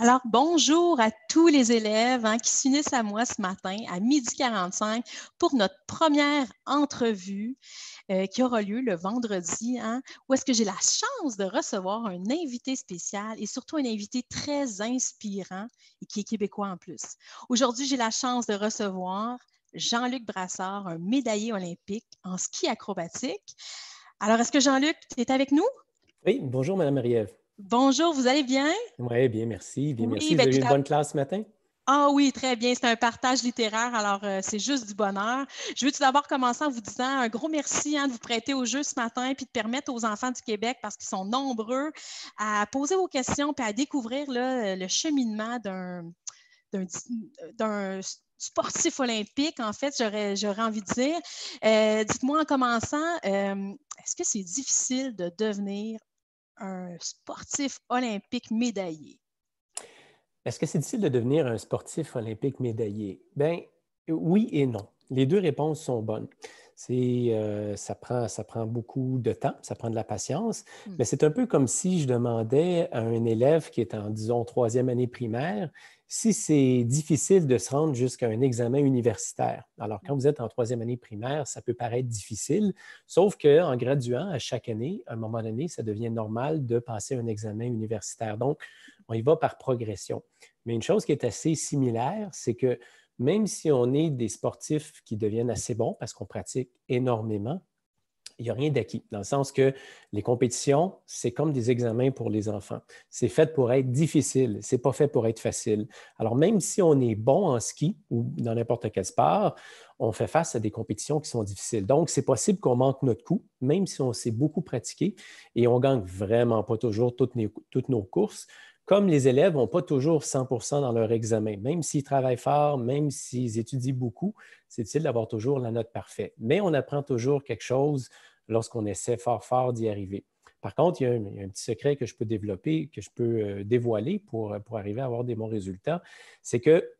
Alors, bonjour à tous les élèves hein, qui s'unissent à moi ce matin à 12h45 pour notre première entrevue euh, qui aura lieu le vendredi, hein, où est-ce que j'ai la chance de recevoir un invité spécial et surtout un invité très inspirant et qui est québécois en plus. Aujourd'hui, j'ai la chance de recevoir Jean-Luc Brassard, un médaillé olympique en ski acrobatique. Alors, est-ce que Jean-Luc, tu es avec nous? Oui, bonjour Madame marie Bonjour, vous allez bien? Oui, bien, merci. Bien, merci. Ben, vous avez eu une bonne classe ce matin? Ah oui, très bien. C'est un partage littéraire, alors euh, c'est juste du bonheur. Je veux tout d'abord commencer en vous disant un gros merci hein, de vous prêter au jeu ce matin puis de permettre aux enfants du Québec, parce qu'ils sont nombreux, à poser vos questions et à découvrir le cheminement d'un sportif olympique, en fait, j'aurais envie de dire. Euh, dites-moi en commençant, euh, est-ce que c'est difficile de devenir un sportif olympique médaillé? Est-ce que c'est difficile de devenir un sportif olympique médaillé? Ben, oui et non. Les deux réponses sont bonnes. Euh, ça, prend, ça prend beaucoup de temps, ça prend de la patience, mmh. mais c'est un peu comme si je demandais à un élève qui est en, disons, troisième année primaire, si c'est difficile de se rendre jusqu'à un examen universitaire. Alors, quand mmh. vous êtes en troisième année primaire, ça peut paraître difficile, sauf qu'en graduant à chaque année, à un moment donné, ça devient normal de passer un examen universitaire. Donc, on y va par progression. Mais une chose qui est assez similaire, c'est que même si on est des sportifs qui deviennent assez bons parce qu'on pratique énormément, il n'y a rien d'acquis, dans le sens que les compétitions, c'est comme des examens pour les enfants. C'est fait pour être difficile, c'est pas fait pour être facile. Alors, même si on est bon en ski ou dans n'importe quel sport, on fait face à des compétitions qui sont difficiles. Donc, c'est possible qu'on manque notre coup, même si on s'est beaucoup pratiqué et on gagne vraiment pas toujours toutes nos courses comme les élèves n'ont pas toujours 100 dans leur examen, même s'ils travaillent fort, même s'ils étudient beaucoup, c'est utile d'avoir toujours la note parfaite. Mais on apprend toujours quelque chose lorsqu'on essaie fort, fort d'y arriver. Par contre, il y, a un, petit secret que je peux développer, que je peux euh, dévoiler euh, pour, arriver à avoir des bons résultats, c'est que,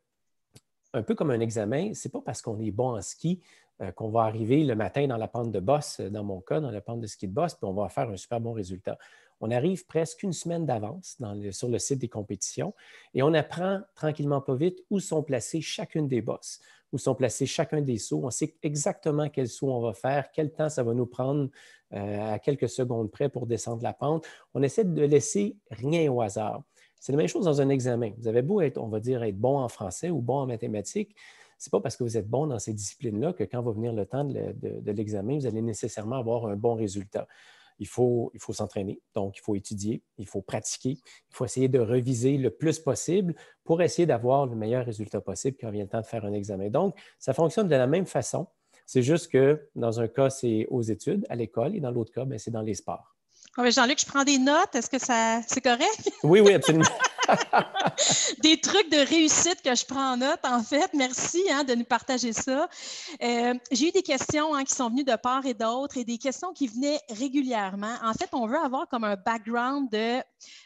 un peu comme un examen, ce n'est pas parce qu'on est bon en ski euh, qu'on va arriver le matin dans la pente de bosse, dans mon cas, dans la pente de ski de bosse, puis on va faire un super bon résultat. On arrive presque une semaine d'avance sur le site des compétitions et on apprend tranquillement pas vite où sont placées chacune des bosses, où sont placés chacun des sauts. On sait exactement quel saut on va faire, quel temps ça va nous prendre euh, à quelques secondes près pour descendre la pente. On essaie de laisser rien au hasard. C'est la même chose dans un examen. Vous avez beau être, on va dire, être bon en français ou bon en mathématiques, n'est pas parce que vous êtes bon dans ces disciplines-là que quand va venir le temps de, l'examen, vous allez nécessairement avoir un bon résultat il faut, il faut s'entraîner. Donc, il faut étudier, il faut pratiquer, il faut essayer de reviser le plus possible pour essayer d'avoir le meilleur résultat possible quand vient le temps de faire un examen. Donc, ça fonctionne de la même façon. C'est juste que dans un cas, c'est aux études, à l'école, et dans l'autre cas, ben, c'est dans les sports. Ah, Jean-Luc, je prends des notes. Est-ce que ça, c'est correct? Oui, oui, absolument. des trucs de réussite que je prends en note, en fait. Merci hein, de nous partager ça. Euh, j'ai eu des questions hein, qui sont venues de part et d'autre et des questions qui venaient régulièrement. En fait, on veut avoir comme un background de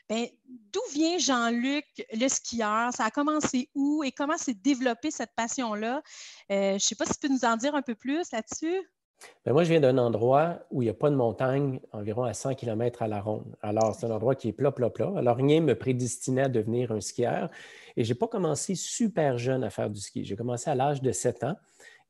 ben, d'où vient Jean-Luc, le skieur? Ça a commencé où et comment s'est développée cette passion-là? Euh, je ne sais pas si tu peux nous en dire un peu plus là-dessus. Ben, moi, je viens d'un endroit où il n'y a pas de montagne, environ à 100 km à la ronde. Alors, c'est un endroit qui est plat, plat, plat. Alors, rien ne me prédestinait à devenir un skieur. Et je n'ai pas commencé super jeune à faire du ski. J'ai commencé à l'âge de 7 ans.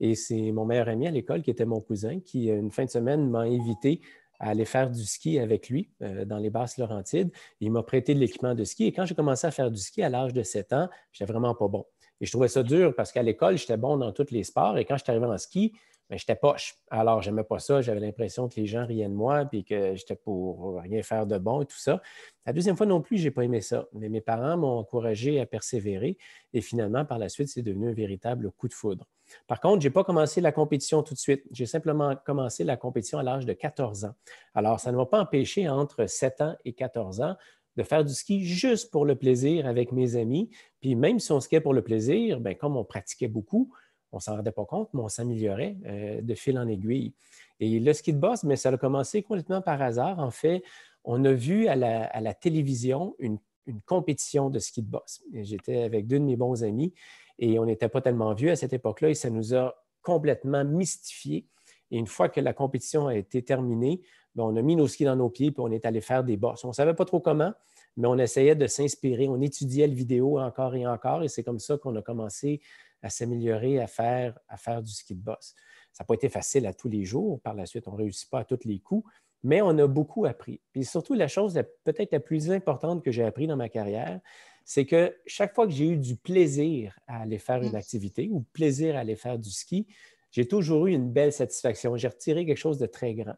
Et c'est mon meilleur ami à l'école, qui était mon cousin, qui, une fin de semaine, m'a invité à aller faire du ski avec lui euh, dans les basses Laurentides. Il m'a prêté de l'équipement de ski. Et quand j'ai commencé à faire du ski à l'âge de 7 ans, j'étais vraiment pas bon. Et je trouvais ça dur parce qu'à l'école, j'étais bon dans tous les sports. Et quand je suis arrivé en ski, mais j'étais poche. Alors, j'aimais pas ça. J'avais l'impression que les gens riaient de moi puis que j'étais pour rien faire de bon et tout ça. La deuxième fois non plus, j'ai pas aimé ça. Mais mes parents m'ont encouragé à persévérer et finalement, par la suite, c'est devenu un véritable coup de foudre. Par contre, je n'ai pas commencé la compétition tout de suite. J'ai simplement commencé la compétition à l'âge de 14 ans. Alors, ça ne m'a pas empêché entre 7 ans et 14 ans de faire du ski juste pour le plaisir avec mes amis. Puis même si on skiait pour le plaisir, ben, comme on pratiquait beaucoup, on ne s'en rendait pas compte, mais on s'améliorait euh, de fil en aiguille. Et le ski de boss, mais ben, ça a commencé complètement par hasard. En fait, on a vu à la, télévision une, compétition de ski de boss. J'étais avec deux de mes bons amis et on n'était pas tellement vieux à cette époque-là et ça nous a complètement mystifiés. Et une fois que la compétition a été terminée, ben, on a mis nos skis dans nos pieds et on est allé faire des bosses. On ne savait pas trop comment, mais on essayait de s'inspirer. On étudiait le vidéo encore et encore et c'est comme ça qu'on a commencé à s'améliorer, à faire, à faire du ski de boss. Ça n'a pas été facile à tous les jours. Par la suite, on ne réussit pas à tous les coups, mais on a beaucoup appris. Et surtout, la chose peut-être la plus importante que j'ai appris dans ma carrière, c'est que chaque fois que j'ai eu du plaisir à aller faire une mm. activité ou plaisir à aller faire du ski, j'ai toujours eu une belle satisfaction. J'ai retiré quelque chose de très grand.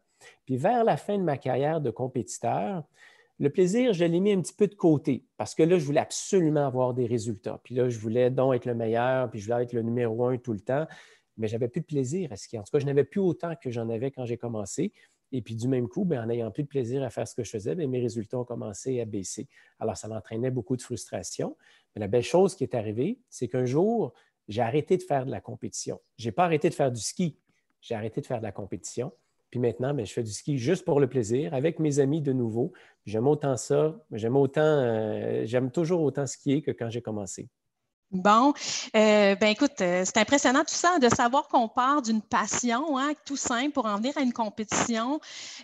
Puis vers la fin de ma carrière de compétiteur, le plaisir, je l'ai mis un petit peu de côté parce que là, je voulais absolument avoir des résultats. Puis là, je voulais donc être le meilleur, puis je voulais être le numéro un tout le temps. Mais j'avais plus de plaisir à skier. En tout cas, je n'avais plus autant que j'en avais quand j'ai commencé. Et puis, du même coup, ben, en n'ayant plus de plaisir à faire ce que je faisais, ben, mes résultats ont commencé à baisser. Alors, ça m'entraînait beaucoup de frustration. Mais la belle chose qui est arrivée, c'est qu'un jour, j'ai arrêté de faire de la compétition. Je n'ai pas arrêté de faire du ski. J'ai arrêté de faire de la compétition. Puis maintenant, ben, je fais du ski juste pour le plaisir, avec mes amis de nouveau. J'aime autant ça, j'aime autant, euh, j'aime toujours autant skier que quand j'ai commencé. Bon, euh, ben écoute, euh, c'est impressionnant tout ça, de savoir qu'on part d'une passion, hein, tout simple, pour en venir à une compétition.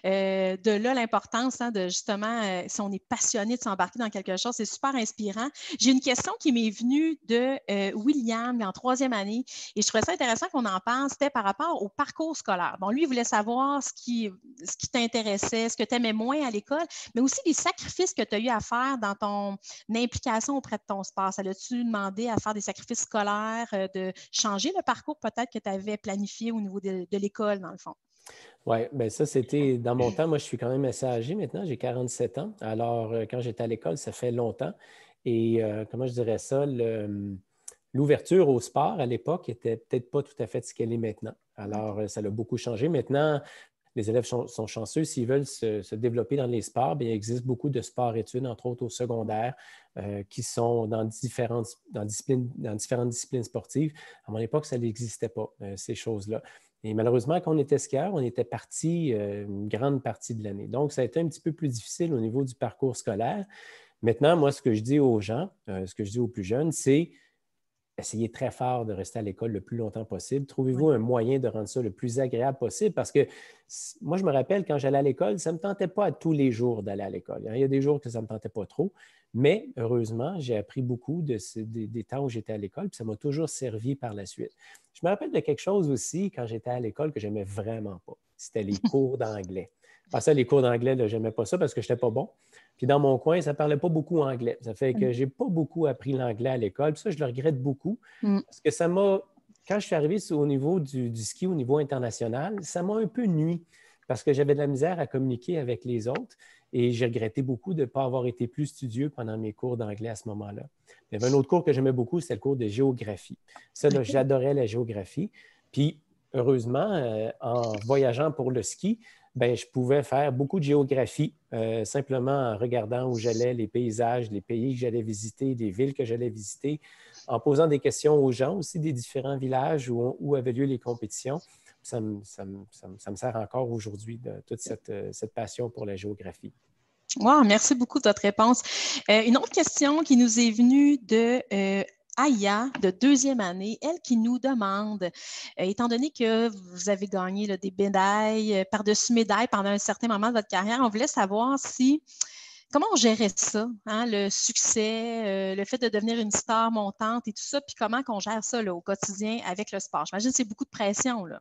Euh, de là l'importance hein, de justement, si on est passionné de s'embarquer dans quelque chose, c'est super inspirant. J'ai une question qui m'est venue de William en troisième année, et je trouvais ça intéressant qu'on en parle. C'était par rapport au parcours scolaire. Bon, lui, il voulait savoir ce qui, ce qui t'intéressait, ce que tu aimais moins à l'école, mais aussi les sacrifices que tu as eu à faire dans ton implication auprès de ton sport. Ça tu demandé à faire des sacrifices scolaires, euh, de changer le parcours peut-être que tu avais planifié au niveau de, l'école, dans le fond. Oui, bien ça, c'était dans mon temps. Moi, je suis quand même assez âgé maintenant, j'ai 47 ans. Alors, euh, quand j'étais à l'école, ça fait longtemps. Et euh, comment je dirais ça, hum, l'ouverture au sport à l'époque était peut-être pas tout à fait ce qu'elle est maintenant. Alors, ça l'a beaucoup changé. Maintenant, les élèves sont, chanceux. S'ils veulent se, développer dans les sports, il existe beaucoup de sports-études, entre autres au secondaire, euh, qui sont dans différentes, disciplines, différentes disciplines sportives. À mon époque, ça n'existait pas, euh, ces choses-là. Et malheureusement, quand on était skieur, on était parti euh, une grande partie de l'année. Donc, ça a été un petit peu plus difficile au niveau du parcours scolaire. Maintenant, moi, ce que je dis aux gens, ce que je dis aux plus jeunes, c'est essayez très fort de rester à l'école le plus longtemps possible. Trouvez-vous un moyen de rendre ça le plus agréable possible parce que moi, je me rappelle quand j'allais à l'école, ça ne me tentait pas tous les jours d'aller à l'école. Hein. Il y a des jours que ça ne me tentait pas trop, mais heureusement, j'ai appris beaucoup des, temps où j'étais à l'école, puis ça m'a toujours servi par la suite. Je me rappelle de quelque chose aussi quand j'étais à l'école que j'aimais vraiment pas. C'était les cours d'anglais ça, les cours d'anglais, je n'aimais pas ça parce que je n'étais pas bon. Puis dans mon coin, ça ne parlait pas beaucoup anglais. Ça fait que mm. j'ai pas beaucoup appris l'anglais à l'école. ça, je le regrette beaucoup mm. parce que ça m'a, quand je suis arrivé au niveau du, ski, au niveau international, ça m'a un peu nuit parce que j'avais de la misère à communiquer avec les autres. Et j'ai regretté beaucoup de ne pas avoir été plus studieux pendant mes cours d'anglais à ce moment-là. Il y avait un autre cours que j'aimais beaucoup, c'était le cours de géographie. Ça, j'adorais la géographie. Puis, heureusement, euh, en voyageant pour le ski, ben, je pouvais faire beaucoup de géographie, euh, simplement en regardant où j'allais, les paysages, les pays que j'allais visiter, les villes que j'allais visiter, en posant des questions aux gens aussi des différents villages où, où avaient lieu les compétitions. Ça me, ça me, ça me, sert encore aujourd'hui de toute cette, euh, cette passion pour la géographie. Wow, merci beaucoup de votre réponse. Euh, une autre question qui nous est venue de Aya de deuxième année, elle qui nous demande, euh, étant donné que vous avez gagné des médailles, euh, par-dessus médailles pendant un certain moment de votre carrière, on voulait savoir si comment on gérait ça, hein, le succès, euh, le fait de devenir une star montante et tout ça, puis comment on gère ça au quotidien avec le sport? J'imagine que c'est beaucoup de pression. Là.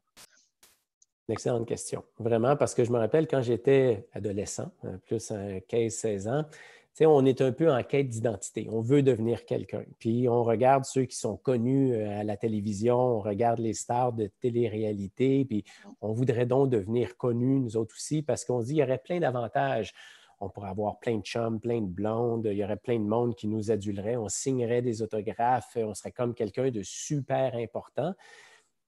excellente question, vraiment, parce que je me rappelle quand j'étais adolescent, hein, plus 15-16 ans, on est un peu en quête d'identité. On veut devenir quelqu'un. Puis on regarde ceux qui sont connus euh, à la télévision, on regarde les stars de télé-réalité, puis mm. on voudrait donc devenir connus, nous autres aussi, parce qu'on se dit qu'il y aurait plein d'avantages. On pourrait avoir plein de chums, plein de blondes, il y aurait plein de monde qui nous adulerait, on signerait des autographes, on serait comme quelqu'un de super important.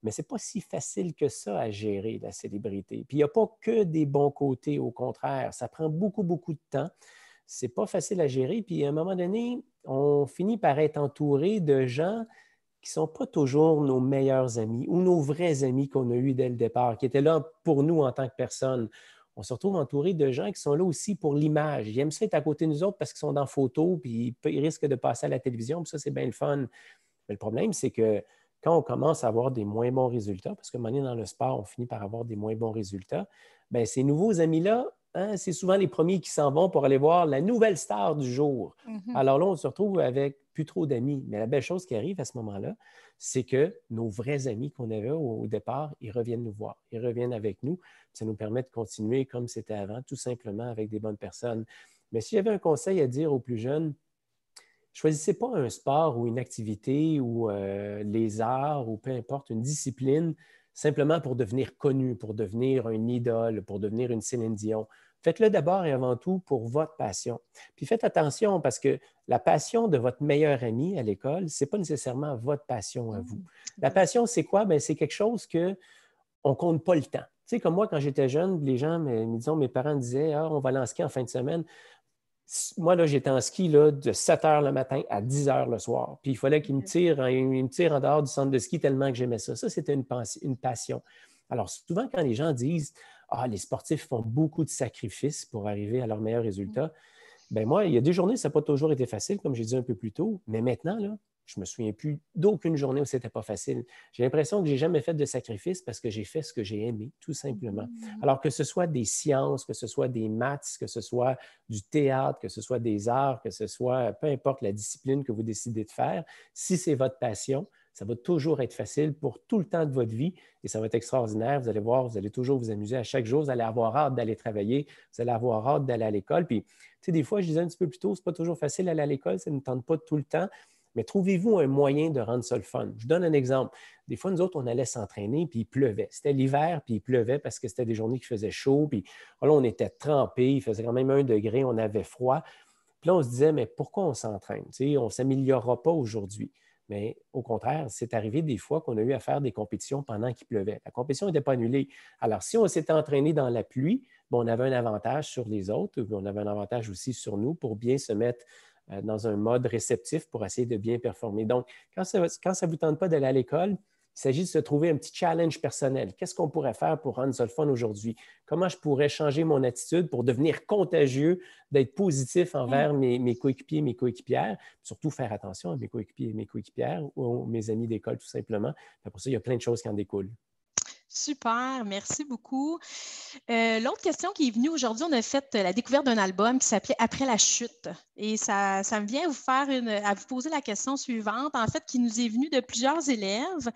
Mais ce n'est pas si facile que ça à gérer, la célébrité. Puis il n'y a pas que des bons côtés, au contraire, ça prend beaucoup, beaucoup de temps c'est pas facile à gérer. Puis à un moment donné, on finit par être entouré de gens qui ne sont pas toujours nos meilleurs amis ou nos vrais amis qu'on a eus dès le départ, qui étaient là pour nous en tant que personne. On se retrouve entouré de gens qui sont là aussi pour l'image. Ils aiment ça être à côté de nous autres parce qu'ils sont dans photo, puis ils risquent de passer à la télévision, puis ça, c'est bien le fun. Mais le problème, c'est que quand on commence à avoir des moins bons résultats, parce que un moment donné, dans le sport, on finit par avoir des moins bons résultats, bien, ces nouveaux amis-là, Hein, c'est souvent les premiers qui s'en vont pour aller voir la nouvelle star du jour. Mhm. Alors là, on se retrouve avec plus trop d'amis. Mais la belle chose qui arrive à ce moment-là, c'est que nos vrais amis qu'on avait au, départ, ils reviennent nous voir, ils reviennent avec nous. Ça nous permet de continuer comme c'était avant, tout simplement avec des bonnes personnes. Mais si j'avais un conseil à dire aux plus jeunes, choisissez pas un sport ou une activité ou euh, les arts ou peu importe, une discipline simplement pour devenir connu, pour devenir une idole, pour devenir une Céline Dion. Faites-le d'abord et avant tout pour votre passion. Puis faites attention parce que la passion de votre meilleur ami à l'école, ce n'est pas nécessairement votre passion à vous. Mmh. La passion, c'est quoi? Ben, c'est quelque chose que on compte pas le temps. Tu sais, comme moi, quand j'étais jeune, les gens, me, mes parents disaient ah, on va lancer en fin de semaine moi, là, j'étais en ski de 7 h le matin à 10 h le soir. Puis il fallait qu'il me mm-hmm. tire, en, tire dehors du centre de ski tellement que j'aimais ça. Ça, c'était une, passion. Alors, souvent, quand les gens disent Ah, les sportifs font beaucoup de sacrifices pour arriver à leurs meilleurs mm-hmm. résultats, ben moi, il y a des journées, ça n'a pas toujours été facile, comme j'ai dit un peu plus tôt. Mais maintenant, là, je me souviens plus d'aucune journée où ce n'était pas facile. J'ai l'impression que j'ai jamais fait de sacrifice parce que j'ai fait ce que j'ai aimé, tout simplement. Mm-hmm. Alors que ce soit des sciences, que ce soit des maths, que ce soit du théâtre, que ce soit des arts, que ce soit euh, peu importe la discipline que vous décidez de faire, si c'est votre passion, ça va toujours être facile pour tout le temps de votre vie et ça va être extraordinaire. Vous allez voir, vous allez toujours vous amuser à chaque jour. Vous allez avoir hâte d'aller travailler, vous allez avoir hâte d'aller à l'école. Puis, tu sais, des fois, je disais un petit peu plus tôt, c'est pas toujours facile d'aller à l'école, ça ne tente pas tout le temps mais trouvez-vous un moyen de rendre ça le fun. Je vous donne un exemple. Des fois, nous autres, on allait s'entraîner, puis il pleuvait. C'était l'hiver, puis il pleuvait parce que c'était des journées qui faisaient chaud, puis oh là, on était trempés, il faisait quand même un degré, on avait froid. Puis là, on se disait, mais pourquoi on s'entraîne? on ne s'améliorera pas aujourd'hui. Mais au contraire, c'est arrivé des fois qu'on a eu à faire des compétitions pendant qu'il pleuvait. La compétition n'était pas annulée. Alors, si on s'était entraîné dans la pluie, on avait un avantage sur les autres, on avait un avantage aussi sur nous pour bien se mettre euh, dans un mode réceptif pour essayer de bien performer. Donc, quand ça ne vous tente pas d'aller à l'école, il s'agit de se trouver un petit challenge personnel. Qu'est-ce qu'on pourrait faire pour rendre ça le fun aujourd'hui? Comment je pourrais changer mon attitude pour devenir contagieux, d'être positif envers mes, mes coéquipiers, mes coéquipières, surtout faire attention à mes coéquipiers et mes coéquipières ou mes amis d'école tout simplement. Pour ça, il y a plein de choses qui en découlent. Super, merci beaucoup. Euh, l'autre question qui est venue aujourd'hui, on a fait la découverte d'un album qui s'appelait Après la chute. Et ça, me vient à vous faire à vous poser la question suivante, en fait, qui nous est venue de plusieurs élèves,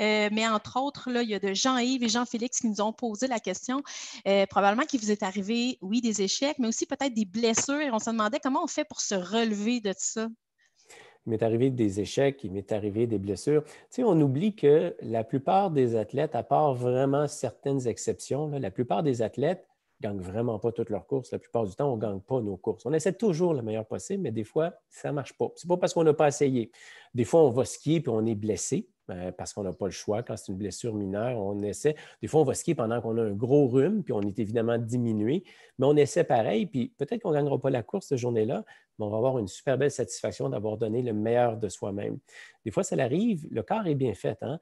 euh, mais entre autres, il y a de Jean-Yves et Jean-Félix qui nous ont posé la question. Euh, probablement qu'il vous est arrivé, oui, des échecs, mais aussi peut-être des blessures. Et on se demandait comment on fait pour se relever de ça. Il m'est arrivé des échecs, il m'est arrivé des blessures. Tu sais, on oublie que la plupart des athlètes, à part vraiment certaines exceptions, la plupart des athlètes ne gagnent vraiment pas toutes leurs courses. La plupart du temps, on ne gagne pas nos courses. On essaie toujours le meilleur possible, mais des fois, ça ne marche pas. Ce n'est pas parce qu'on n'a pas essayé. Des fois, on va skier et on est blessé. Ben, parce qu'on n'a pas le choix. Quand c'est une blessure mineure, on essaie. Des fois, on va skier pendant qu'on a un gros rhume, puis on est évidemment diminué, mais on essaie pareil, puis peut-être qu'on ne gagnera pas la course cette journée-là, mais on va avoir une super belle satisfaction d'avoir donné le meilleur de soi-même. Des fois, ça arrive, le corps est bien fait. Hein.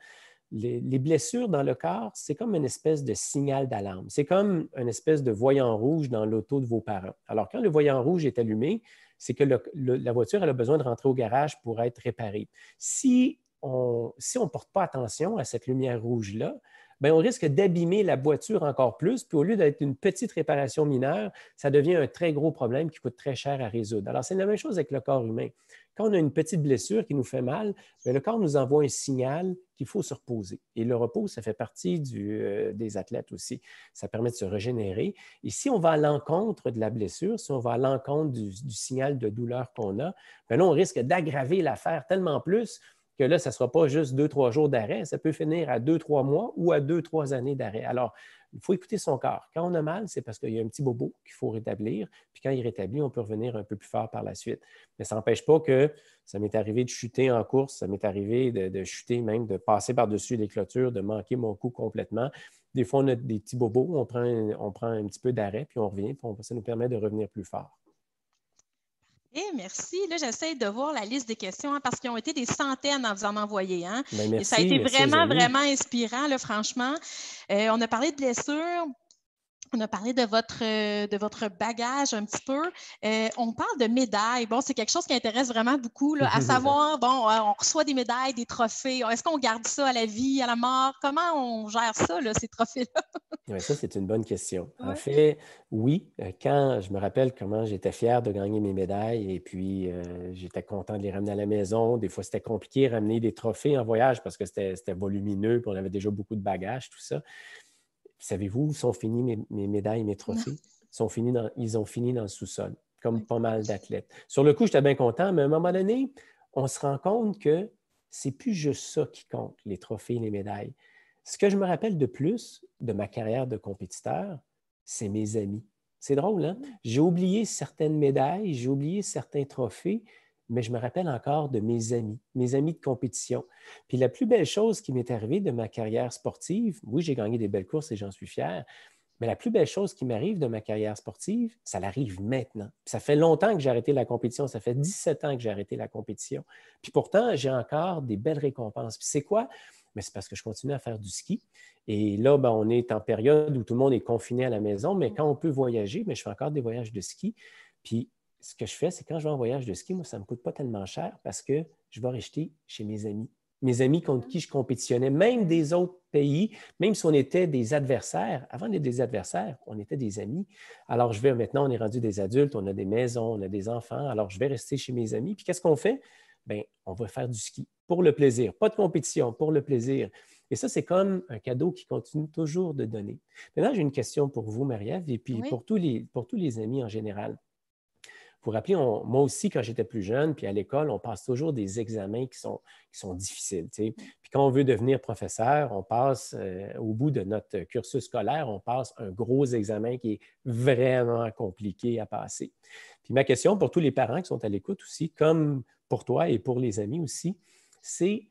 Les, blessures dans le corps, c'est comme une espèce de signal d'alarme. C'est comme une espèce de voyant rouge dans l'auto de vos parents. Alors, quand le voyant rouge est allumé, c'est que la voiture elle a besoin de rentrer au garage pour être réparée. Si si on ne porte pas attention à cette lumière rouge-là, ben, on risque d'abîmer la voiture encore plus. Puis au lieu d'être une petite réparation mineure, ça devient un très gros problème qui coûte très cher à résoudre. Alors, c'est la même chose avec le corps humain. Quand on a une petite blessure qui nous fait mal, ben, le corps nous envoie un signal qu'il faut se reposer. Et le repos, ça fait partie euh, des athlètes aussi. Ça permet de se régénérer. Et si on va à l'encontre de la blessure, si on va à l'encontre du, signal de douleur qu'on a, ben, là, on risque d'aggraver l'affaire tellement plus que là, ça ne sera pas juste deux, trois jours d'arrêt, ça peut finir à deux, trois mois ou à deux, trois années d'arrêt. Alors, il faut écouter son corps. Quand on a mal, c'est parce qu'il y a un petit bobo qu'il faut rétablir. Puis quand il rétablit, on peut revenir un peu plus fort par la suite. Mais ça n'empêche pas que ça m'est arrivé de chuter en course, ça m'est arrivé de, chuter même, de passer par-dessus les clôtures, de manquer mon coup complètement. Des fois, on a des petits bobos, on prend, un petit peu d'arrêt, puis on revient, puis ça nous permet de revenir plus fort. Eh, merci. Là, j'essaie de voir la liste des questions hein, parce qu'ils ont été des centaines à vous en envoyer. Hein. Ben, ça a été vraiment, vraiment inspirant, franchement. Euh, on a parlé de blessures. On a parlé de votre, euh, de votre bagage un petit peu. Euh, on parle de médailles. Bon, c'est quelque chose qui intéresse vraiment beaucoup, à savoir, bon, euh, on reçoit des médailles, des trophées. Est-ce qu'on garde ça à la vie, à la mort? Comment on gère ça, ces trophées-là? Eh ça, c'est une bonne question. En fait, oui, quand je me rappelle comment j'étais fier de gagner mes médailles et puis j'étais content de les ramener à la maison. Des fois, c'était compliqué de ramener des trophées en voyage parce que c'était volumineux, on avait déjà beaucoup de bagages, tout ça savez-vous, sont finis mes, médailles, mes trophées? Sont ils ont fini dans le sous-sol, comme pas mal d'athlètes. Sur le coup, j'étais bien content, mais à un moment donné, on se rend compte que c'est plus juste ça qui compte, les trophées, et les médailles. Ce que je me rappelle de plus de ma carrière de compétiteur, c'est mes amis. C'est drôle, hein? J'ai oublié certaines médailles, j'ai oublié certains trophées, mais je me rappelle encore de mes amis, mes amis de compétition. Puis la plus belle chose qui m'est arrivée de ma carrière sportive, oui, j'ai gagné des belles courses et j'en suis fier, mais la plus belle chose qui m'arrive de ma carrière sportive, ça l'arrive maintenant. ça fait longtemps que j'ai arrêté la compétition, ça fait 17 ans que j'ai arrêté la compétition. Puis pourtant, j'ai encore des belles récompenses. Puis c'est quoi? Mais ben, c'est parce que je continue à faire du ski. Et là, ben, on est en période où tout le monde est confiné à la maison, mais quand on peut voyager, mais ben, je fais encore des voyages de ski. Puis ce que je fais, c'est quand je vais en voyage de ski, moi, ça ne me coûte pas tellement cher parce que je vais rester chez mes amis. Mes amis contre qui je compétitionnais, même des autres pays, même si on était des adversaires. Avant d'être des adversaires, on était des amis. Alors, je vais maintenant, on est rendu des adultes, on a des maisons, on a des enfants. Alors, je vais rester chez mes amis. Puis, qu'est-ce qu'on fait? Bien, on va faire du ski pour le plaisir. Pas de compétition, pour le plaisir. Et ça, c'est comme un cadeau qui continue toujours de donner. Maintenant, j'ai une question pour vous, Marie-Ève, et puis pour, tous les, pour tous les amis en général vous rappelez, moi aussi, quand j'étais plus jeune, puis à l'école, on passe toujours des examens qui sont, difficiles. Puis quand on veut devenir professeur, on passe, euh, au bout de notre cursus scolaire, on passe un gros examen qui est vraiment compliqué à passer. Puis ma question pour tous les parents qui sont à l'écoute aussi, comme pour toi et pour les amis aussi, c'est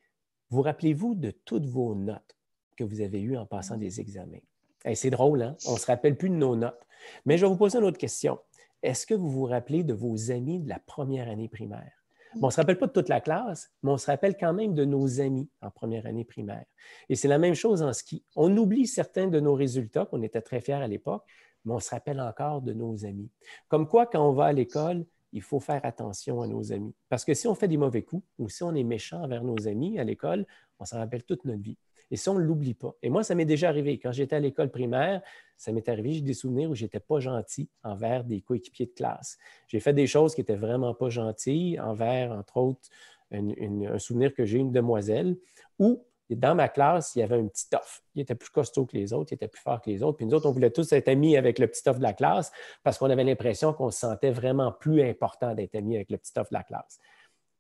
vous rappelez-vous de toutes vos notes que vous avez eues en passant des examens? Eh, c'est drôle, hein? on ne se rappelle plus de nos notes. Mais je vais vous poser une autre question. Est-ce que vous vous rappelez de vos amis de la première année primaire? on ne se rappelle pas de toute la classe, mais on se rappelle quand même de nos amis en première année primaire. Et c'est la même chose en ski. On oublie certains de nos résultats qu'on était très fiers à l'époque, mais on se rappelle encore de nos amis. Comme quoi, quand on va à l'école, il faut faire attention à nos amis. Parce que si on fait des mauvais coups ou si on est méchant envers nos amis à l'école, on s'en rappelle toute notre vie. Et ça, on ne l'oublie pas. Et moi, ça m'est déjà arrivé. Quand j'étais à l'école primaire, ça m'est arrivé, j'ai des souvenirs où j'étais pas gentil envers des coéquipiers de classe. J'ai fait des choses qui n'étaient vraiment pas gentilles envers, entre autres, un souvenir que j'ai, une demoiselle, ou dans ma classe, il y avait un petit off. Il était plus costaud que les autres, il était plus fort que les autres. Puis nous autres, on voulait tous être amis avec le petit off de la classe parce qu'on avait l'impression qu'on se sentait vraiment plus important d'être amis avec le petit off de la classe.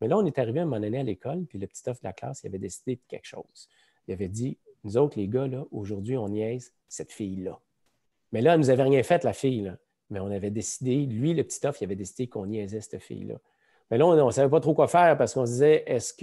Mais là, on est arrivé à un moment donné à l'école, puis le petit off de la classe, il avait décidé de quelque chose. Il avait dit Nous autres, les gars, là, aujourd'hui, on niaise cette fille-là. Mais là, elle nous avait rien fait, la fille. Mais on avait décidé, lui, le petit off, il avait décidé qu'on niaisait cette fille-là. Mais là, on ne savait pas trop quoi faire parce qu'on se disait, est-ce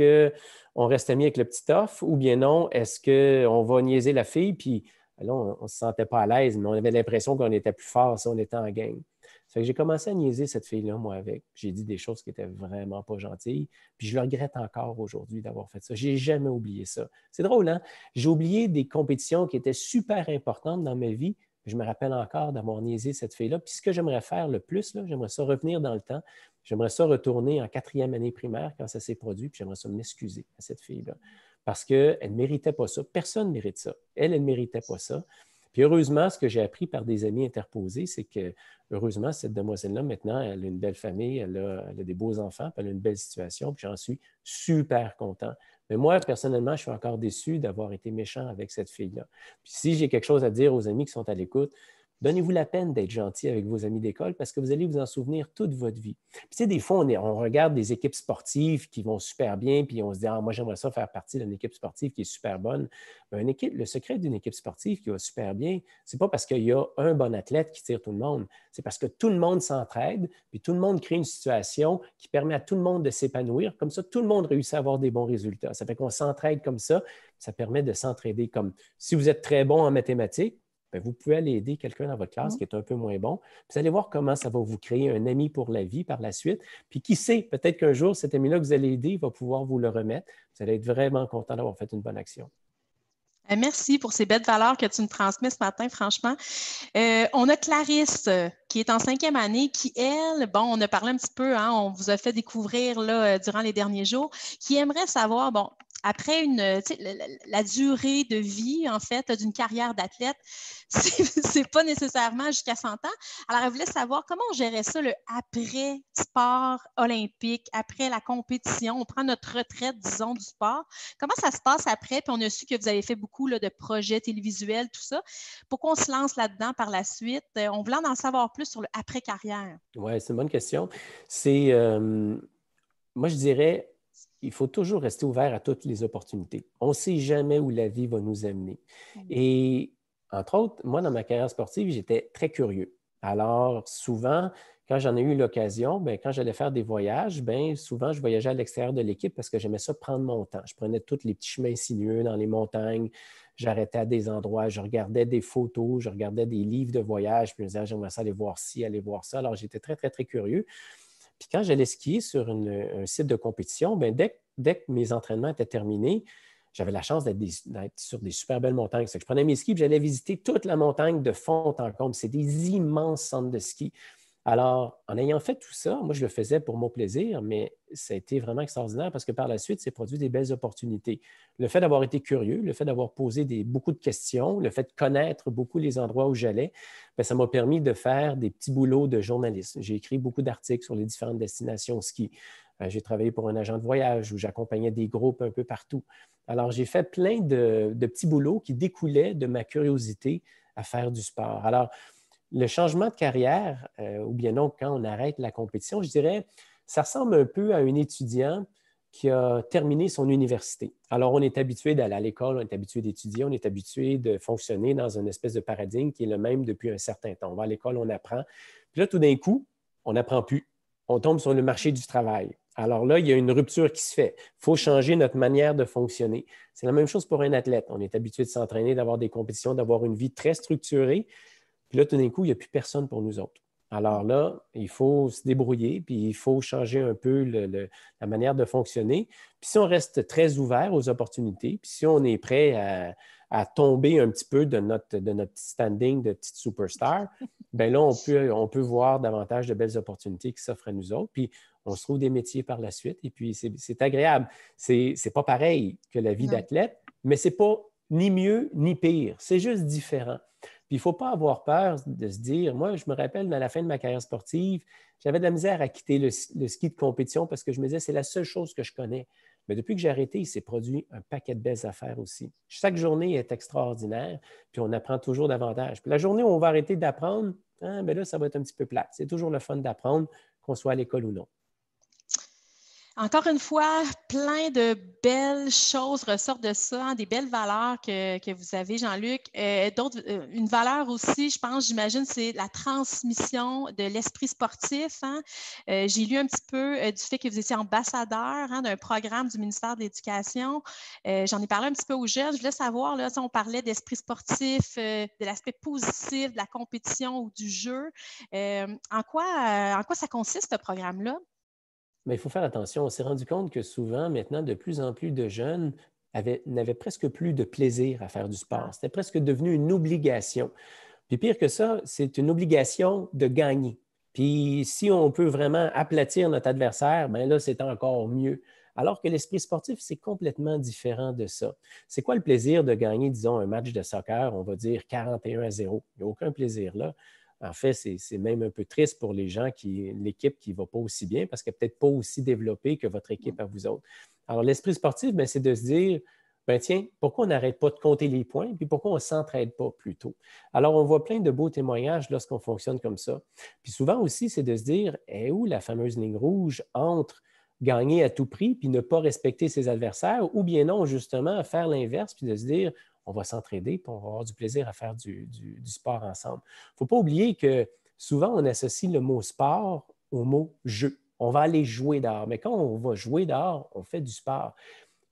qu'on reste ami avec le petit off ou bien non, est-ce qu'on va niaiser la fille? Puis là, on ne se sentait pas à l'aise, mais on avait l'impression qu'on était plus fort si on était en gang. Ça que j'ai commencé à niaiser cette fille-là, moi, avec. J'ai dit des choses qui étaient vraiment pas gentilles. Puis je le regrette encore aujourd'hui d'avoir fait ça. Je n'ai jamais oublié ça. C'est drôle, hein? J'ai oublié des compétitions qui étaient super importantes dans ma vie. Je me rappelle encore d'avoir niaisé cette fille-là. Puis ce que j'aimerais faire le plus, j'aimerais ça revenir dans le temps, J'aimerais ça retourner en quatrième année primaire quand ça s'est produit, puis j'aimerais ça m'excuser à cette fille-là. Parce qu'elle ne méritait pas ça. Personne ne mérite ça. Elle, elle ne méritait pas ça. Puis heureusement, ce que j'ai appris par des amis interposés, c'est que heureusement, cette demoiselle-là, maintenant, elle a une belle famille, elle a, elle a des beaux enfants, elle a une belle situation, puis j'en suis super content. Mais moi, personnellement, je suis encore déçu d'avoir été méchant avec cette fille-là. Puis si j'ai quelque chose à dire aux amis qui sont à l'écoute, Donnez-vous la peine d'être gentil avec vos amis d'école parce que vous allez vous en souvenir toute votre vie. Puis, des fois, on, regarde des équipes sportives qui vont super bien, puis on se dit Ah, moi, j'aimerais ça faire partie d'une équipe sportive qui est super bonne. Ben, une équipe, le secret d'une équipe sportive qui va super bien, c'est pas parce qu'il y a un bon athlète qui tire tout le monde. C'est parce que tout le monde s'entraide, puis tout le monde crée une situation qui permet à tout le monde de s'épanouir. Comme ça, tout le monde réussit à avoir des bons résultats. Ça fait qu'on s'entraide comme ça. Ça permet de s'entraider comme si vous êtes très bon en mathématiques ben, vous pouvez aller aider quelqu'un dans votre classe mmh. qui est un peu moins bon. Vous allez voir comment ça va vous créer un ami pour la vie par la suite. Puis qui sait, peut-être qu'un jour, cet ami-là que vous allez aider va pouvoir vous le remettre. Vous allez être vraiment content d'avoir fait une bonne action. Ben, merci pour ces belles valeurs que tu me transmets ce matin, franchement. Euh, on a Clarisse euh, qui est en cinquième année, qui, elle, bon, on a parlé un petit peu, hein, on vous a fait découvrir là, euh, durant les derniers jours, qui aimerait savoir, bon, après une, euh, la, durée de vie, en fait, d'une carrière d'athlète, c'est pas nécessairement jusqu'à 100 ans. Alors, elle voulait savoir comment on gérait ça, le après-sport olympique, après la compétition, on prend notre retraite, disons, du sport. Comment ça se passe après? Puis on a su que vous avez fait beaucoup de projets télévisuels, tout ça. Pourquoi on se lance là-dedans par la suite? Euh, on voulait en savoir plus sur le après-carrière. Oui, c'est une bonne question. C'est, euh, moi, je dirais, il faut toujours rester ouvert à toutes les opportunités. On ne sait jamais où la vie va nous amener. Mm. Et entre autres, moi, dans ma carrière sportive, j'étais très curieux. Alors, souvent, quand j'en ai eu l'occasion, ben, quand j'allais faire des voyages, ben souvent, je voyageais à l'extérieur de l'équipe parce que j'aimais ça prendre mon temps. Je prenais tous les petits chemins sinueux dans les montagnes, j'arrêtais à des endroits, je regardais des photos, je regardais des livres de voyage, puis je me disais, ah, j'aimerais ça aller voir ci, aller voir ça. Alors, j'étais très, très, très curieux. Puis quand j'allais skier sur une, un site de compétition, ben, dès, que mes entraînements étaient terminés, j'avais la chance d'être sur des super belles montagnes. je prenais mes skis et j'allais visiter toute la montagne de fond en C'est des immenses centres de ski. Alors, en ayant fait tout ça, moi, je le faisais pour mon plaisir, mais ça a été vraiment extraordinaire parce que par la suite, c'est produit des belles opportunités. Le fait d'avoir été curieux, le fait d'avoir posé beaucoup de questions, le fait de connaître beaucoup les endroits où j'allais, ben, ça m'a permis de faire des petits boulots de journaliste. J'ai écrit beaucoup d'articles sur les différentes destinations ski. Euh, j'ai travaillé pour un agent de voyage où j'accompagnais des groupes un peu partout. Alors, j'ai fait plein de, de petits boulots qui découlaient de ma curiosité à faire du sport. Alors, le changement de carrière, euh, ou bien non, quand on arrête la compétition, je dirais, ça ressemble un peu à un étudiant qui a terminé son université. Alors, on est habitué d'aller à l'école, on est habitué d'étudier, on est habitué de fonctionner dans une espèce de paradigme qui est le même depuis un certain temps. On va à l'école, on apprend. Puis là, tout d'un coup, on n'apprend plus. On tombe sur le marché du travail. Alors là, il y a une rupture qui se fait. Il faut changer notre manière de fonctionner. C'est la même chose pour un athlète. On est habitué de s'entraîner, d'avoir des compétitions, d'avoir une vie très structurée. Puis là, tout d'un coup, il n'y a plus personne pour nous autres. Alors là, il faut se débrouiller, puis il faut changer un peu la manière de fonctionner. Puis si on reste très ouvert aux opportunités, puis si on est prêt à, tomber un petit peu de notre, de notre standing de petite superstar, bien là, on peut, on peut voir davantage de belles opportunités qui s'offrent à nous autres. Puis on se trouve des métiers par la suite, et puis c'est agréable. C'est pas pareil que la vie d'athlète, mais c'est pas ni mieux ni pire. C'est juste différent. Puis il ne faut pas avoir peur de se dire, moi, je me rappelle à la fin de ma carrière sportive, j'avais de la misère à quitter le, ski de compétition parce que je me disais, c'est la seule chose que je connais. Mais depuis que j'ai arrêté, il s'est produit un paquet de belles affaires aussi. Chaque journée est extraordinaire, puis on apprend toujours davantage. Puis la journée où on va arrêter d'apprendre, mais hein, ben là, ça va être un petit peu plat. C'est toujours le fun d'apprendre, qu'on soit à l'école ou non. Encore une fois, plein de belles choses ressortent de ça, hein, des belles valeurs que, vous avez, Jean-Luc. Euh, euh, une valeur aussi, je pense, j'imagine, c'est la transmission de l'esprit sportif. Hein. Euh, j'ai lu un petit peu du fait que vous étiez ambassadeur hein, d'un programme du ministère de l'Éducation. J'en ai parlé un petit peu aux jeunes. Je voulais savoir, là, si on parlait d'esprit sportif, de l'aspect positif, de la compétition ou du jeu, en, quoi, en quoi ça consiste ce programme-là? mais il faut faire attention. On s'est rendu compte que souvent, maintenant, de plus en plus de jeunes n'avaient presque plus de plaisir à faire du sport. Ah. C'était presque devenu une obligation. Puis pire que ça, c'est une obligation de gagner. Puis si on peut vraiment aplatir notre adversaire, bien là, c'est encore mieux. Alors que l'esprit sportif, c'est complètement différent de ça. C'est quoi le plaisir de gagner, disons, un match de soccer, on va dire 41 à 0? Il n'y a aucun plaisir là. En fait, c'est même un peu triste pour les gens qui, l'équipe qui ne va pas aussi bien parce qu'elle n'est peut-être pas aussi développée que votre équipe à vous autres. Alors, l'esprit sportif, ben, c'est de se dire, ben tiens, pourquoi on n'arrête pas de compter les points, puis pourquoi on ne s'entraide pas plus tôt? Alors, on voit plein de beaux témoignages lorsqu'on fonctionne comme ça. Puis souvent aussi, c'est de se dire, eh, où la fameuse ligne rouge entre gagner à tout prix, puis ne pas respecter ses adversaires, ou bien non, justement, faire l'inverse, puis de se dire, on va s'entraider, pour on va avoir du plaisir à faire du, sport ensemble. Il ne faut pas oublier que souvent, on associe le mot sport au mot jeu. On va aller jouer dehors, mais quand on va jouer dehors, on fait du sport.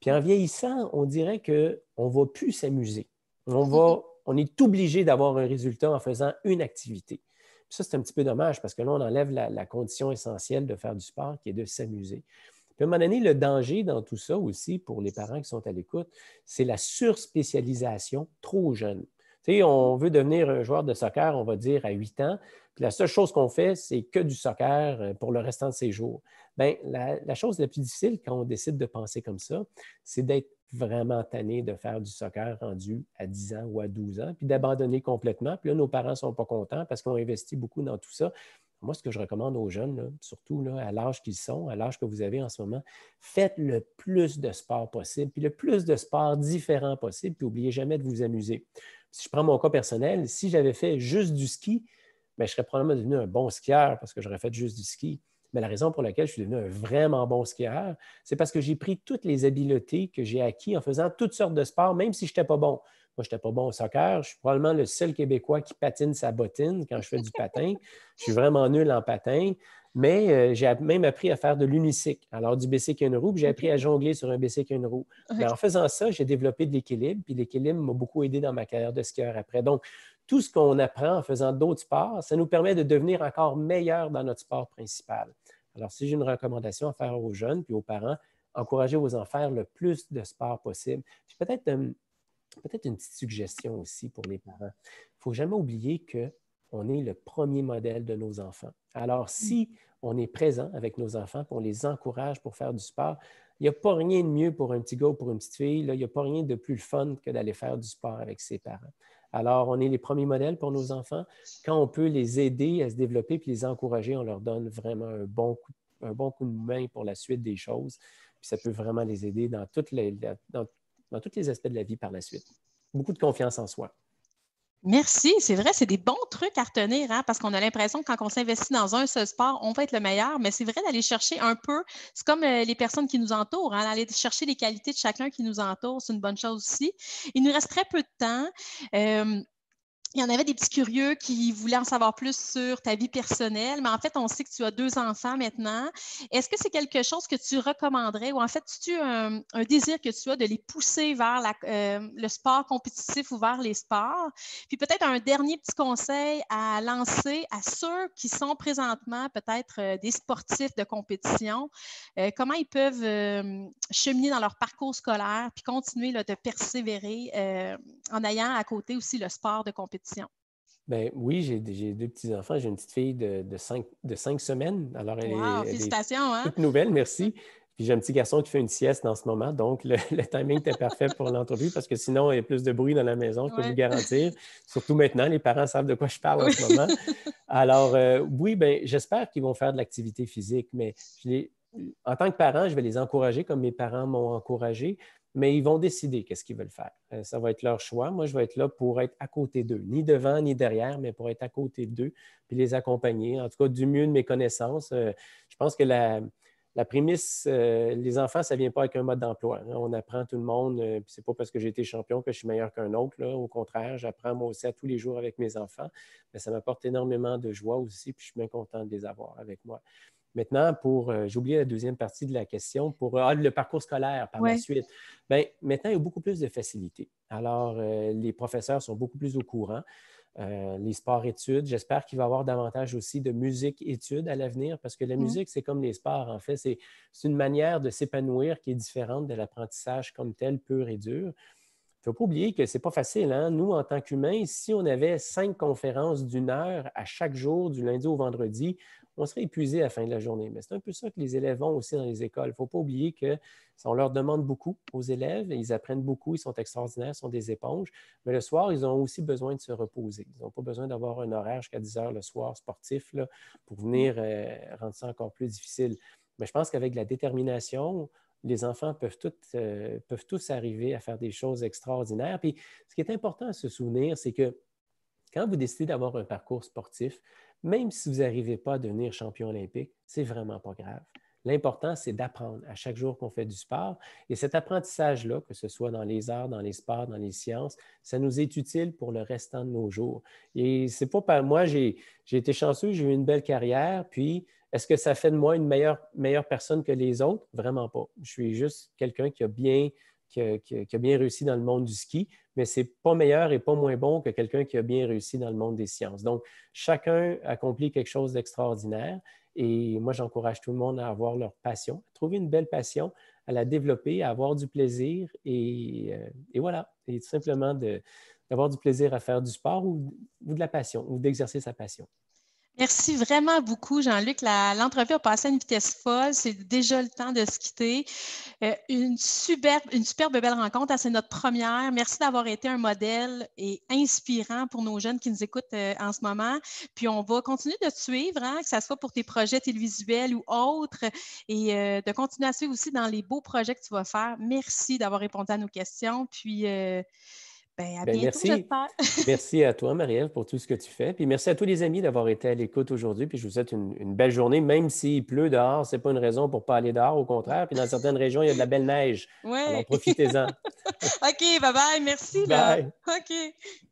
Puis en vieillissant, on dirait qu'on ne va plus s'amuser. On, mm-hmm. on est obligé d'avoir un résultat en faisant une activité. ça, c'est un petit peu dommage parce que là, on enlève la condition essentielle de faire du sport qui est de s'amuser à un moment donné, le danger dans tout ça aussi pour les parents qui sont à l'écoute, c'est la surspécialisation trop jeune. Tu on veut devenir un joueur de soccer, on va dire, à 8 ans, puis la seule chose qu'on fait, c'est que du soccer euh, pour le restant de ses jours. Bien, la, chose la plus difficile quand on décide de penser comme ça, c'est d'être vraiment tanné de faire du soccer rendu à 10 ans ou à 12 ans, puis d'abandonner complètement. Puis là, nos parents ne sont pas contents parce qu'on investi beaucoup dans tout ça. Moi, ce que je recommande aux jeunes, surtout à l'âge qu'ils sont, à l'âge que vous avez en ce moment, faites le plus de sport possible, puis le plus de sports différents possible, puis n'oubliez jamais de vous amuser. Si je prends mon cas personnel, si j'avais fait juste du ski, ben, je serais probablement devenu un bon skieur parce que j'aurais fait juste du ski. Mais la raison pour laquelle je suis devenu un vraiment bon skieur, c'est parce que j'ai pris toutes les habiletés que j'ai acquises en faisant toutes sortes de sports, même si je n'étais pas bon. Moi, je n'étais pas bon au soccer. Je suis probablement le seul Québécois qui patine sa bottine quand je fais du patin. Je suis vraiment nul en patin. Mais euh, j'ai même appris à faire de l'unicycle. Alors, du bicycle à une roue, j'ai appris à jongler sur un bicycle à une roue. Mais en faisant ça, j'ai développé de l'équilibre, puis l'équilibre m'a beaucoup aidé dans ma carrière de skieur après. Donc, tout ce qu'on apprend en faisant d'autres sports, ça nous permet de devenir encore meilleur dans notre sport principal. Alors, si j'ai une recommandation à faire aux jeunes puis aux parents, encouragez vos enfants à faire le plus de sport possible. Puis peut-être euh, peut-être une petite suggestion aussi pour les parents. Il ne faut jamais oublier qu'on est le premier modèle de nos enfants. Alors, mm. si on est présent avec nos enfants, qu'on les encourage pour faire du sport, il n'y a pas rien de mieux pour un petit gars ou pour une petite fille. il n'y a pas rien de plus fun que d'aller faire du sport avec ses parents. Alors, on est les premiers modèles pour nos enfants. Quand on peut les aider à se développer puis les encourager, on leur donne vraiment un bon coup, un bon coup de main pour la suite des choses. Puis ça peut vraiment les aider dans, toutes les, dans tous les aspects de la vie par la suite. Beaucoup de confiance en soi. Merci, c'est vrai, c'est des bons trucs à retenir, hein, parce qu'on a l'impression que quand on s'investit dans un seul sport, on va être le meilleur, mais c'est vrai d'aller chercher un peu, c'est comme euh, les personnes qui nous entourent, hein, d'aller chercher les qualités de chacun qui nous entoure, c'est une bonne chose aussi. Il nous reste très peu de temps. Euh, il y en avait des petits curieux qui voulaient en savoir plus sur ta vie personnelle, mais en fait, on sait que tu as deux enfants maintenant. Est-ce que c'est quelque chose que tu recommanderais ou en fait, tu as un désir que tu as de les pousser vers la, euh, le sport compétitif ou vers les sports? Puis peut-être un dernier petit conseil à lancer à ceux qui sont présentement peut-être euh, des sportifs de compétition, euh, comment ils peuvent cheminer dans leur parcours scolaire puis continuer de persévérer en ayant à côté aussi le sport de compétition? Ben oui, j'ai deux petits-enfants. J'ai une petite fille de, cinq, semaines. Alors, elle, est, félicitations, hein? toute nouvelle, merci. Puis j'ai un petit garçon qui fait une sieste en ce moment, donc le, timing était parfait pour l'entrevue parce que sinon, il y a plus de bruit dans la maison, je peux vous garantir. Surtout maintenant, les parents savent de quoi je parle en ce moment. Alors, euh, oui, ben, j'espère qu'ils vont faire de l'activité physique, mais en tant que parent, je vais les encourager comme mes parents m'ont encouragé, mais ils vont décider qu'est-ce qu'ils veulent faire. Euh, ça va être leur choix. Moi, je vais être là pour être à côté d'eux, ni devant ni derrière, mais pour être à côté d'eux, puis les accompagner, en tout cas du mieux de mes connaissances. Euh, je pense que la, la prémisse, euh, les enfants, ça ne vient pas avec un mode d'emploi. Hein. On apprend tout le monde, puis c'est pas parce que j'ai été champion que je suis meilleur qu'un autre. Au contraire, j'apprends moi aussi à tous les jours avec mes enfants, mais ça m'apporte énormément de joie aussi, puis je suis bien content de les avoir avec moi. Maintenant, pour, euh, j'ai oublié la deuxième partie de la question, pour euh, ah, le parcours scolaire par la suite. Bien, maintenant, il y a beaucoup plus de facilité. Alors, euh, les professeurs sont beaucoup plus au courant. les sports-études, j'espère qu'il va y avoir davantage aussi de musique-études à l'avenir parce que la mm. musique, c'est comme les sports, en fait. C'est une manière de s'épanouir qui est différente de l'apprentissage comme tel, pur et dur. Il ne faut pas oublier que ce n'est pas facile. Hein. Nous, en tant qu'humains, si on avait cinq conférences d'une heure à chaque jour, du lundi au vendredi, on serait épuisé à la fin de la journée. Mais c'est un peu ça que les élèves ont aussi dans les écoles. Il ne faut pas oublier que si on leur demande beaucoup aux élèves, ils apprennent beaucoup, ils sont extraordinaires, ils sont des éponges, mais le soir, ils ont aussi besoin de se reposer. Ils n'ont pas besoin d'avoir un horaire jusqu'à 10 heures le soir sportif pour venir euh, rendre ça encore plus difficile. Mais je pense qu'avec la détermination, les enfants peuvent, euh, peuvent tous arriver à faire des choses extraordinaires. Puis ce qui est important à se souvenir, c'est que quand vous décidez d'avoir un parcours sportif, même si vous n'arrivez pas à devenir champion olympique, c'est vraiment pas grave. L'important, c'est d'apprendre à chaque jour qu'on fait du sport. Et cet apprentissage-là, que ce soit dans les arts, dans les sports, dans les sciences, ça nous est utile pour le restant de nos jours. Et c'est pas par moi, j'ai été chanceux, j'ai eu une belle carrière, puis est-ce que ça fait de moi une meilleure, meilleure personne que les autres? Vraiment pas. Je suis juste quelqu'un qui a bien qui a, bien réussi dans le monde du ski, mais c'est pas meilleur et pas moins bon que quelqu'un qui a bien réussi dans le monde des sciences. Donc, chacun accomplit quelque chose d'extraordinaire et moi, j'encourage tout le monde à avoir leur passion, à trouver une belle passion, à la développer, à avoir du plaisir et, euh, voilà, et tout simplement d'avoir du plaisir à faire du sport ou de la passion ou d'exercer sa passion. Merci vraiment beaucoup, Jean-Luc. L'entrevue a passé à une vitesse folle. C'est déjà le temps de se quitter. Euh, une, superbe, une superbe belle rencontre. Ah, c'est notre première. Merci d'avoir été un modèle et inspirant pour nos jeunes qui nous écoutent euh, en ce moment. Puis on va continuer de te suivre, hein, que ce soit pour tes projets télévisuels ou autres, et euh, de continuer à suivre aussi dans les beaux projets que tu vas faire. Merci d'avoir répondu à nos questions. Puis ben, ben, merci. merci à toi, Marielle, pour tout ce que tu fais. Puis merci à tous les amis d'avoir été à l'écoute aujourd'hui. Puis je vous souhaite une, belle journée, même s'il pleut dehors. Ce n'est pas une raison pour ne pas aller dehors, au contraire. Puis dans certaines régions, il y a de la belle neige. profitez-en. OK, bye bye. Merci. OK.